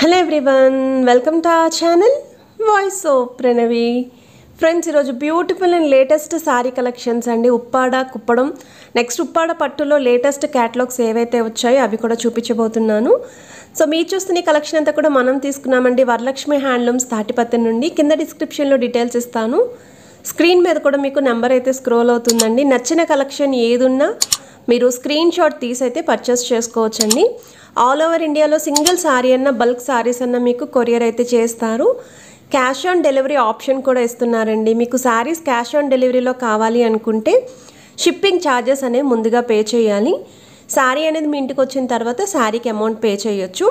hello everyone welcome to ఆ channel voice ఓ Pranavi friends ఈరోజు beautiful and latest saree collections అండి ఉప్పాడ కుప్పడం నెక్స్ట్ ఉప్పాడ పట్టులో లేటెస్ట్ క్యాటలాగ్స్ ఏవైతే వచ్చాయో అవి కూడా చూపించబోతున్నాను సో మీరు చూస్తున్న కలెక్షన్ అంతా కూడా మనం తీసుకున్నామండి వరలక్ష్మి హ్యాండ్లూమ్స్ తాటిపత్తి నుండి కింద డిస్క్రిప్షన్లో డీటెయిల్స్ ఇస్తాను స్క్రీన్ మీద కూడా మీకు నెంబర్ అయితే స్క్రోల్ అవుతుందండి నచ్చిన కలెక్షన్ ఏదున్నా మీరు స్క్రీన్ షాట్ అయితే పర్చేస్ చేసుకోవచ్చండి ఆల్ ఓవర్ ఇండియాలో సింగిల్ సారీ అన్న బల్క్ సారీస్ అన్న మీకు కొరియర్ అయితే చేస్తారు క్యాష్ ఆన్ డెలివరీ ఆప్షన్ కూడా ఇస్తున్నారండి మీకు శారీస్ క్యాష్ ఆన్ డెలివరీలో కావాలి అనుకుంటే షిప్పింగ్ ఛార్జెస్ అనేవి ముందుగా పే చేయాలి శారీ అనేది మీ ఇంటికి వచ్చిన తర్వాత శారీకి అమౌంట్ పే చేయొచ్చు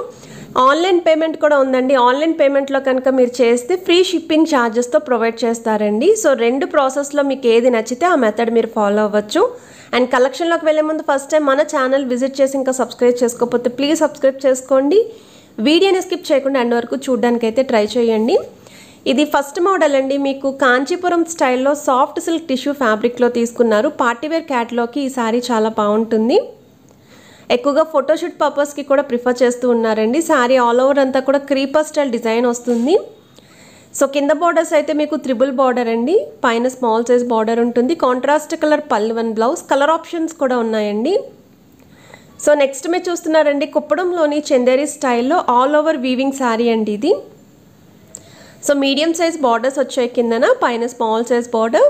ఆన్లైన్ పేమెంట్ కూడా ఉందండి ఆన్లైన్ పేమెంట్లో కనుక మీరు చేస్తే ఫ్రీ షిప్పింగ్ ఛార్జెస్తో ప్రొవైడ్ చేస్తారండి సో రెండు ప్రాసెస్లో మీకు ఏది నచ్చితే ఆ మెథడ్ మీరు ఫాలో అవ్వచ్చు అండ్ కలెక్షన్లోకి వెళ్ళే ముందు ఫస్ట్ టైం మన ఛానల్ విజిట్ చేసి ఇంకా సబ్స్క్రైబ్ చేసుకోకపోతే ప్లీజ్ సబ్స్క్రైబ్ చేసుకోండి వీడియోని స్కిప్ చేయకుండా అండ్ వరకు చూడడానికైతే ట్రై చేయండి ఇది ఫస్ట్ మోడల్ అండి మీకు కాంచీపురం స్టైల్లో సాఫ్ట్ సిల్క్ టిష్యూ ఫ్యాబ్రిక్లో తీసుకున్నారు పార్టీవేర్ క్యాట్లోకి ఈ సారీ చాలా బాగుంటుంది ఎక్కువగా ఫోటోషూట్ పర్పస్కి కూడా ప్రిఫర్ చేస్తూ ఉన్నారండి శారీ ఆల్ ఓవర్ అంతా కూడా క్రీపర్ స్టైల్ డిజైన్ వస్తుంది సో కింద బార్డర్స్ అయితే మీకు త్రిబుల్ బార్డర్ అండి పైన స్మాల్ సైజ్ బార్డర్ ఉంటుంది కాంట్రాస్ట్ కలర్ పల్వన్ బ్లౌజ్ కలర్ ఆప్షన్స్ కూడా ఉన్నాయండి సో నెక్స్ట్ మీరు చూస్తున్నారండి కుప్పడంలోని చందేరి స్టైల్లో ఆల్ ఓవర్ వీవింగ్ శారీ అండి ఇది సో మీడియం సైజ్ బార్డర్స్ వచ్చాయి కిందన పైన small size border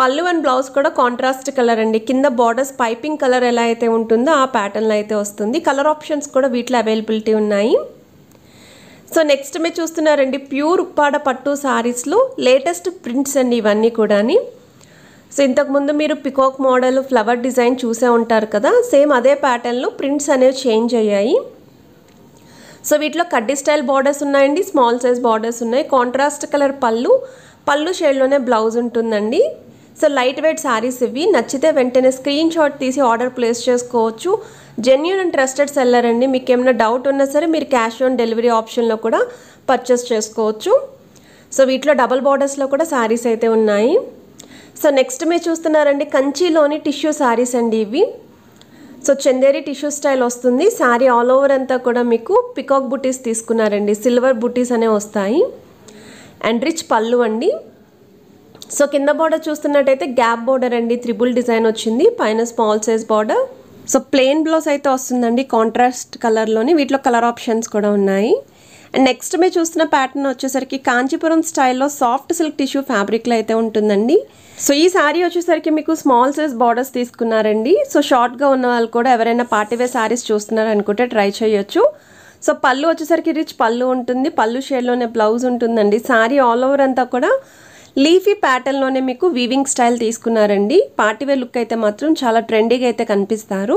pallu and blouse కూడా కాంట్రాస్ట్ కలర్ అండి కింద బార్డర్స్ పైపింగ్ కలర్ ఎలా అయితే ఉంటుందో ఆ ప్యాటర్న్లో అయితే వస్తుంది కలర్ ఆప్షన్స్ కూడా వీటిలో అవైలబిలిటీ ఉన్నాయి సో నెక్స్ట్ మీరు చూస్తున్నారండి ప్యూర్ ఉప్పాడ పట్టు శారీస్లో లేటెస్ట్ ప్రింట్స్ అండి ఇవన్నీ కూడాని సో ఇంతకుముందు మీరు పికాక్ మోడల్ ఫ్లవర్ డిజైన్ చూసే ఉంటారు కదా సేమ్ అదే ప్యాటర్న్లో ప్రింట్స్ అనేవి చేంజ్ అయ్యాయి సో వీటిలో కడ్డీ స్టైల్ బార్డర్స్ ఉన్నాయండి స్మాల్ సైజ్ బార్డర్స్ ఉన్నాయి కాంట్రాస్ట్ కలర్ పళ్ళు పళ్ళు షేడ్లోనే బ్లౌజ్ ఉంటుందండి సో లైట్ వెయిట్ శారీస్ ఇవి నచ్చితే వెంటనే స్క్రీన్ షాట్ తీసి ఆర్డర్ ప్లేస్ చేసుకోవచ్చు జెన్యున్ అండ్ ట్రస్టెడ్ సెల్లర్ అండి మీకు ఏమైనా డౌట్ ఉన్నా సరే మీరు క్యాష్ ఆన్ డెలివరీ ఆప్షన్లో కూడా పర్చేస్ చేసుకోవచ్చు సో వీటిలో డబల్ బార్డర్స్లో కూడా శారీస్ అయితే ఉన్నాయి సో నెక్స్ట్ మీరు చూస్తున్నారండి కంచిలోని టిష్యూ శారీస్ అండి ఇవి సో చందేరి టిష్యూ స్టైల్ వస్తుంది శారీ ఆల్ ఓవర్ అంతా కూడా మీకు పికాక్ బుటీస్ తీసుకున్నారండి సిల్వర్ బుటీస్ అనే వస్తాయి అండ్ రిచ్ పళ్ళు అండి సో కింద బార్డర్ చూస్తున్నట్టయితే గ్యాప్ బార్డర్ అండి త్రిబుల్ డిజైన్ వచ్చింది పైన small size border so plain blouse అయితే వస్తుందండి కాంట్రాస్ట్ కలర్లోని వీటిలో కలర్ ఆప్షన్స్ కూడా ఉన్నాయి అండ్ నెక్స్ట్ మీరు చూస్తున్న ప్యాటర్న్ వచ్చేసరికి కాంచీపురం స్టైల్లో సాఫ్ట్ సిల్క్ టిష్యూ ఫ్యాబ్రిక్లో అయితే ఉంటుందండి సో ఈ శారీ వచ్చేసరికి మీకు స్మాల్ సైజ్ బార్డర్స్ తీసుకున్నారండి సో షార్ట్గా ఉన్న వాళ్ళు కూడా ఎవరైనా పార్టీవేర్ శారీస్ చూస్తున్నారనుకుంటే ట్రై చేయొచ్చు సో పళ్ళు వచ్చేసరికి రిచ్ పళ్ళు ఉంటుంది పళ్ళు షేడ్లోనే బ్లౌజ్ ఉంటుందండి శారీ ఆల్ ఓవర్ అంతా కూడా లీఫీ ప్యాటర్న్లోనే మీకు వీవింగ్ స్టైల్ తీసుకున్నారండి పార్టీవేర్ లుక్ అయితే మాత్రం చాలా ట్రెండీగా అయితే కనిపిస్తారు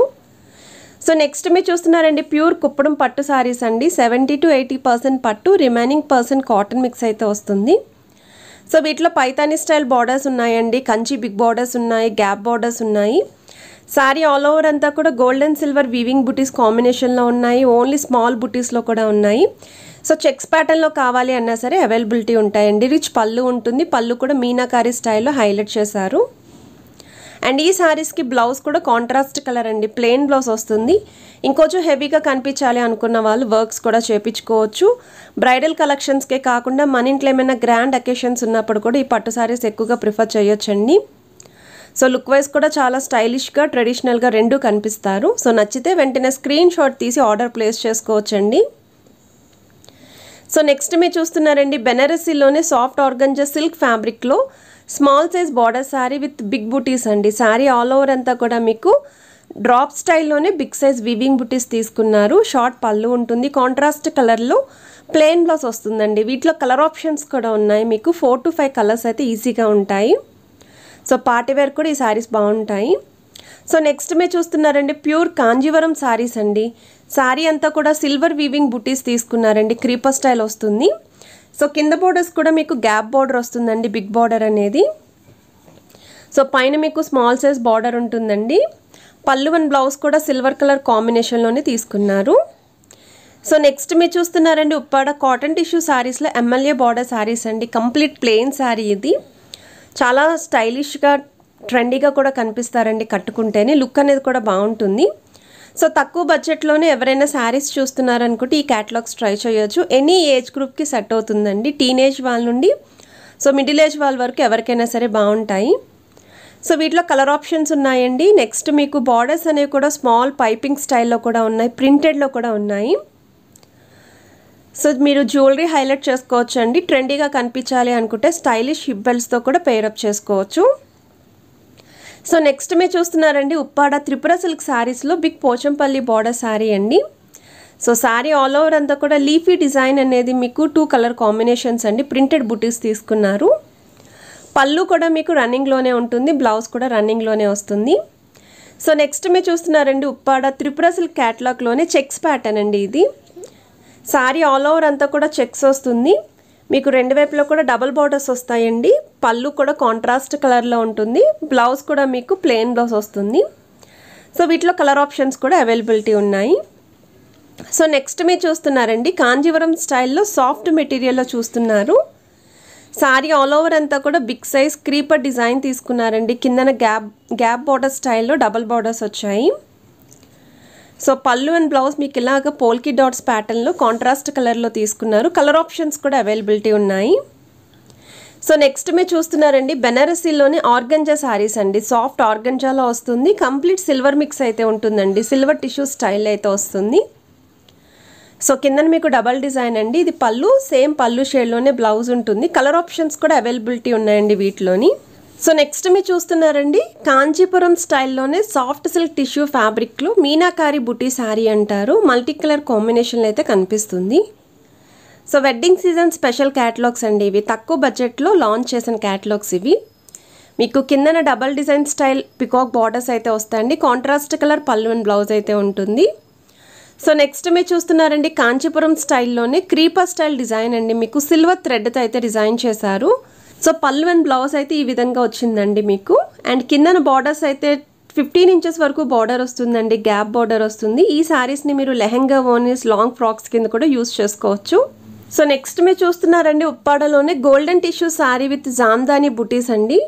సో నెక్స్ట్ మీరు చూస్తున్నారండి ప్యూర్ కుప్పడం పట్టు శారీస్ అండి సెవెంటీ టు ఎయిటీ పర్సెంట్ పట్టు రిమైనింగ్ పర్సెంట్ కాటన్ మిక్స్ అయితే వస్తుంది సో వీటిలో పైతాని స్టైల్ బార్డర్స్ ఉన్నాయండి కంచి బిగ్ బార్డర్స్ ఉన్నాయి గ్యాప్ బార్డర్స్ ఉన్నాయి శారీ ఆల్ ఓవర్ అంతా కూడా గోల్డ్ అండ్ సిల్వర్ వీవింగ్ బుటీస్ కాంబినేషన్లో ఉన్నాయి ఓన్లీ స్మాల్ బుటీస్లో కూడా ఉన్నాయి సో చెక్స్ ప్యాటర్న్లో కావాలి అన్నా సరే అవైలబిలిటీ ఉంటాయండి రిచ్ పళ్ళు ఉంటుంది పళ్ళు కూడా మీనాకారీ స్టైల్లో హైలైట్ చేశారు అండ్ ఈ శారీస్కి బ్లౌజ్ కూడా కాంట్రాస్ట్ కలర్ అండి ప్లెయిన్ బ్లౌజ్ వస్తుంది ఇంకొంచెం హెవీగా కనిపించాలి అనుకున్న వాళ్ళు వర్క్స్ కూడా చేపించుకోవచ్చు బ్రైడల్ కలెక్షన్స్కే కాకుండా మన ఇంట్లో ఏమైనా గ్రాండ్ అకేషన్స్ ఉన్నప్పుడు కూడా ఈ పట్టు శారీస్ ఎక్కువగా ప్రిఫర్ చేయొచ్చండి సో లుక్ వైజ్ కూడా చాలా స్టైలిష్గా ట్రెడిషనల్గా రెండు కనిపిస్తారు సో నచ్చితే వెంటనే స్క్రీన్ షాట్ తీసి ఆర్డర్ ప్లేస్ చేసుకోవచ్చండి సో నెక్స్ట్ మీరు చూస్తున్నారండి బెనారసీలోనే సాఫ్ట్ ఆర్గంజా సిల్క్ ఫ్యాబ్రిక్లో small size border saree with big butis అండి శారీ ఆల్ ఓవర్ అంతా కూడా మీకు డ్రాప్ స్టైల్లోనే బిగ్ సైజ్ వివింగ్ బుటీస్ తీసుకున్నారు షార్ట్ పళ్ళు ఉంటుంది కాంట్రాస్ట్ కలర్లో ప్లెయిన్ బ్లౌజ్ వస్తుందండి వీటిలో కలర్ ఆప్షన్స్ కూడా ఉన్నాయి మీకు ఫోర్ టు ఫైవ్ కలర్స్ అయితే ఈజీగా ఉంటాయి సో పార్టీవేర్ కూడా ఈ శారీస్ బాగుంటాయి సో నెక్స్ట్ మీరు చూస్తున్నారండి ప్యూర్ కాంజీవరం శారీస్ అండి శారీ అంతా కూడా సిల్వర్ వీవింగ్ బుటీస్ తీసుకున్నారండి క్రీపర్ స్టైల్ వస్తుంది సో కింద బోర్డర్స్ కూడా మీకు గ్యాప్ బార్డర్ వస్తుందండి బిగ్ బార్డర్ అనేది సో పైన మీకు స్మాల్ సైజ్ బార్డర్ ఉంటుందండి పళ్ళు అండ్ బ్లౌజ్ కూడా సిల్వర్ కలర్ కాంబినేషన్లోనే తీసుకున్నారు సో నెక్స్ట్ మీరు చూస్తున్నారండి ఉప్పాడ కాటన్ టిష్యూ శారీస్లో ఎమ్మెల్యే బార్డర్ శారీస్ అండి కంప్లీట్ ప్లెయిన్ శారీ ఇది చాలా స్టైలిష్గా ట్రెండీగా కూడా కనిపిస్తారండి కట్టుకుంటేనే లుక్ అనేది కూడా బాగుంటుంది సో తక్కువ బడ్జెట్లోనే ఎవరైనా శారీస్ చూస్తున్నారనుకుంటే ఈ క్యాటలాగ్స్ ట్రై చేయొచ్చు ఎనీ ఏజ్ గ్రూప్కి సెట్ అవుతుందండి టీనేజ్ వాళ్ళ నుండి సో మిడిల్ ఏజ్ వాళ్ళ వరకు ఎవరికైనా సరే బాగుంటాయి సో వీటిలో కలర్ ఆప్షన్స్ ఉన్నాయండి నెక్స్ట్ మీకు బార్డర్స్ అనేవి కూడా స్మాల్ పైపింగ్ స్టైల్లో కూడా ఉన్నాయి ప్రింటెడ్లో కూడా ఉన్నాయి సో మీరు జ్యువెలరీ హైలైట్ చేసుకోవచ్చు అండి ట్రెండీగా కనిపించాలి అనుకుంటే స్టైలిష్ హిబ్బెల్స్తో కూడా పేరప్ చేసుకోవచ్చు సో నెక్స్ట్ మే చూస్తున్నారండి ఉప్పాడ త్రిపుర సిల్క్ శారీస్లో బిగ్ పోచంపల్లి బార్డర్ శారీ అండి సో శారీ ఆల్ ఓవర్ అంతా కూడా లీఫీ డిజైన్ అనేది మీకు టూ కలర్ కాంబినేషన్స్ అండి ప్రింటెడ్ బుటీస్ తీసుకున్నారు పళ్ళు కూడా మీకు రన్నింగ్లోనే ఉంటుంది బ్లౌజ్ కూడా రన్నింగ్లోనే వస్తుంది సో నెక్స్ట్ మీరు చూస్తున్నారండి ఉప్పాడ త్రిపుర సిల్క్ క్యాట్లాగ్లోనే చెక్స్ ప్యాటర్న్ అండి ఇది శారీ ఆల్ ఓవర్ అంతా కూడా చెక్స్ వస్తుంది మీకు రెండు వైపులో కూడా డబల్ బార్డర్స్ వస్తాయండి పళ్ళు కూడా కాంట్రాస్ట్ కలర్లో ఉంటుంది బ్లౌజ్ కూడా మీకు ప్లెయిన్ బ్లౌజ్ వస్తుంది సో వీటిలో కలర్ ఆప్షన్స్ కూడా అవైలబిలిటీ ఉన్నాయి సో నెక్స్ట్ మీరు చూస్తున్నారండి కాంజీవరం స్టైల్లో సాఫ్ట్ మెటీరియల్లో చూస్తున్నారు సారీ ఆల్ ఓవర్ అంతా కూడా బిగ్ సైజ్ క్రీపర్ డిజైన్ తీసుకున్నారండి కిందన గ్యాప్ గ్యాప్ బార్డర్ స్టైల్లో డబల్ బార్డర్స్ వచ్చాయి సో పళ్ళు అండ్ బ్లౌజ్ మీకు ఇలాగ పోల్కి డాట్స్ ప్యాటర్న్లో కాంట్రాస్ట్ కలర్లో తీసుకున్నారు కలర్ ఆప్షన్స్ కూడా అవైలబిలిటీ ఉన్నాయి సో నెక్స్ట్ మీరు చూస్తున్నారండి బెనారసీలోని ఆర్గంజా శారీస్ అండి సాఫ్ట్ ఆర్గంజాలో వస్తుంది కంప్లీట్ సిల్వర్ మిక్స్ అయితే ఉంటుందండి సిల్వర్ టిష్యూ స్టైల్ అయితే వస్తుంది సో కింద మీకు డబల్ డిజైన్ అండి ఇది పళ్ళు సేమ్ పళ్ళు షేడ్లోనే బ్లౌజ్ ఉంటుంది కలర్ ఆప్షన్స్ కూడా అవైలబిలిటీ ఉన్నాయండి వీటిలోని సో నెక్స్ట్ మీరు చూస్తున్నారండి కాంచీపురం స్టైల్లోనే సాఫ్ట్ సిల్క్ టిష్యూ ఫ్యాబ్రిక్లో మీనాకారి బుటీ శారీ అంటారు మల్టీ కలర్ కాంబినేషన్లో అయితే కనిపిస్తుంది so wedding season special catalogues అండి ఇవి తక్కువ బడ్జెట్లో లాంచ్ చేసిన క్యాటలాగ్స్ ఇవి మీకు కిందన double design style peacock borders అయితే వస్తాయండి కాంట్రాస్ట్ కలర్ అండ్ బ్లౌజ్ అయితే ఉంటుంది సో నెక్స్ట్ మీరు చూస్తున్నారండి కాంచీపురం స్టైల్లోనే క్రీపర్ స్టైల్ డిజైన్ అండి మీకు సిల్వర్ థ్రెడ్తో అయితే డిజైన్ చేశారు సో పల్లు అండ్ బ్లౌజ్ అయితే ఈ విధంగా వచ్చిందండి మీకు అండ్ కిందన బార్డర్స్ అయితే ఫిఫ్టీన్ ఇంచెస్ వరకు బార్డర్ వస్తుందండి గ్యాప్ బార్డర్ వస్తుంది ఈ శారీస్ని మీరు లెహెంగా ఓనీస్ లాంగ్ ఫ్రాక్స్ కింద కూడా యూస్ చేసుకోవచ్చు సో నెక్స్ట్ మీరు చూస్తున్నారండి ఉప్పాడలోనే golden tissue saree with jamdani butis అండి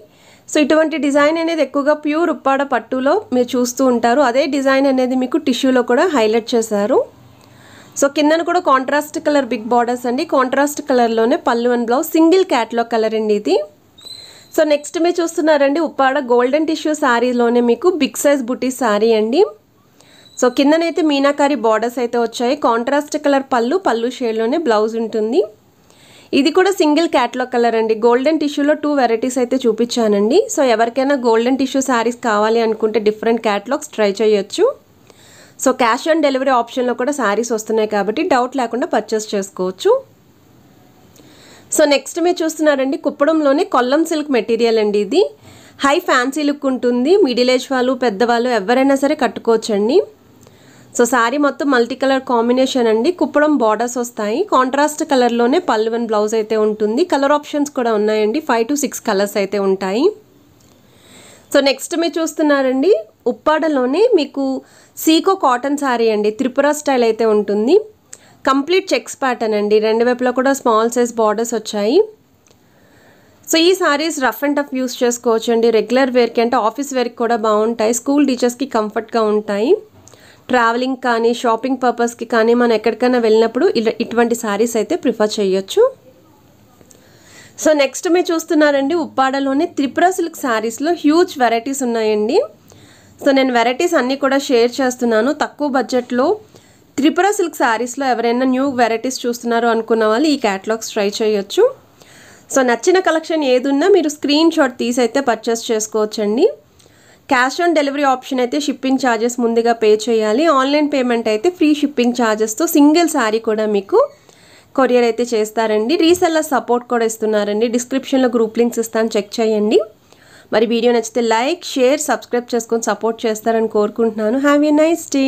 సో ఇటువంటి డిజైన్ అనేది ఎక్కువగా ప్యూర్ ఉప్పాడ పట్టులో మీరు చూస్తూ ఉంటారు అదే డిజైన్ అనేది మీకు టిష్యూలో కూడా హైలైట్ చేశారు సో కిందన కూడా కాంట్రాస్ట్ కలర్ బిగ్ బార్డర్స్ అండి కాంట్రాస్ట్ కలర్లోనే pallu and blouse single catalogue colour అండి ఇది సో నెక్స్ట్ మీరు చూస్తున్నారండి ఉప్పాడ గోల్డెన్ టిష్యూ శారీలోనే మీకు బిగ్ సైజ్ బుటీ శారీ అండి సో కిందనైతే మీనాకారి బార్డర్స్ అయితే వచ్చాయి కాంట్రాస్ట్ కలర్ పళ్ళు పళ్ళు షేడ్లోనే బ్లౌజ్ ఉంటుంది ఇది కూడా సింగిల్ క్యాట్లాగ్ కలర్ అండి గోల్డెన్ టిష్యూలో టూ వెరైటీస్ అయితే చూపించానండి సో ఎవరికైనా గోల్డెన్ టిష్యూ శారీస్ కావాలి అనుకుంటే డిఫరెంట్ క్యాట్లాగ్స్ ట్రై చేయొచ్చు సో క్యాష్ ఆన్ డెలివరీ ఆప్షన్లో కూడా శారీస్ వస్తున్నాయి కాబట్టి డౌట్ లేకుండా పర్చేస్ చేసుకోవచ్చు సో నెక్స్ట్ మీరు చూస్తున్నారండి కుప్పడంలోనే కొల్లం సిల్క్ మెటీరియల్ అండి ఇది హై ఫ్యాన్సీ లుక్ ఉంటుంది మిడిల్ ఏజ్ వాళ్ళు పెద్దవాళ్ళు ఎవరైనా సరే కట్టుకోవచ్చండి సో శారీ మొత్తం మల్టీ కలర్ కాంబినేషన్ అండి కుప్పడం బార్డర్స్ వస్తాయి కాంట్రాస్ట్ కలర్లోనే పల్లువన్ బ్లౌజ్ అయితే ఉంటుంది కలర్ ఆప్షన్స్ కూడా ఉన్నాయండి ఫైవ్ టు సిక్స్ కలర్స్ అయితే ఉంటాయి సో నెక్స్ట్ మీరు చూస్తున్నారండి ఉప్పాడలోనే మీకు సీకో కాటన్ శారీ అండి త్రిపుర స్టైల్ అయితే ఉంటుంది కంప్లీట్ చెక్స్ ప్యాటర్న్ అండి రెండు వైపులో కూడా స్మాల్ సైజ్ బార్డర్స్ వచ్చాయి సో ఈ sarees rough and tough use చేసుకోవచ్చు అండి రెగ్యులర్ వేర్కి అంటే ఆఫీస్ వేర్కి కూడా బాగుంటాయి స్కూల్ టీచర్స్కి కంఫర్ట్గా ఉంటాయి ట్రావెలింగ్ కానీ షాపింగ్ పర్పస్కి కానీ మనం ఎక్కడికైనా వెళ్ళినప్పుడు ఇటువంటి సారీస్ అయితే ప్రిఫర్ చేయొచ్చు సో నెక్స్ట్ మీరు చూస్తున్నారండి ఉప్పాడలోనే త్రిపుర సిల్క్ శారీస్లో హ్యూజ్ వెరైటీస్ ఉన్నాయండి సో నేను వెరైటీస్ అన్నీ కూడా షేర్ చేస్తున్నాను తక్కువ బడ్జెట్లో త్రిపుర సిల్క్ శారీస్లో ఎవరైనా న్యూ వెరైటీస్ చూస్తున్నారో అనుకున్న వాళ్ళు ఈ క్యాటలాగ్స్ ట్రై చేయొచ్చు సో నచ్చిన కలెక్షన్ ఏదున్నా మీరు స్క్రీన్ షాట్ తీసి అయితే పర్చేస్ చేసుకోవచ్చండి క్యాష్ ఆన్ డెలివరీ ఆప్షన్ అయితే షిప్పింగ్ ఛార్జెస్ ముందుగా పే చేయాలి ఆన్లైన్ పేమెంట్ అయితే ఫ్రీ షిప్పింగ్ ఛార్జెస్తో సింగిల్ శారీ కూడా మీకు కొరియర్ అయితే చేస్తారండి రీసెల్లర్ సపోర్ట్ కూడా ఇస్తున్నారండి డిస్క్రిప్షన్లో గ్రూప్ లింక్స్ ఇస్తాను చెక్ చేయండి మరి వీడియో నచ్చితే లైక్ షేర్ సబ్స్క్రైబ్ చేసుకొని సపోర్ట్ చేస్తారని కోరుకుంటున్నాను హ్యావ్ ఎ నైస్ డే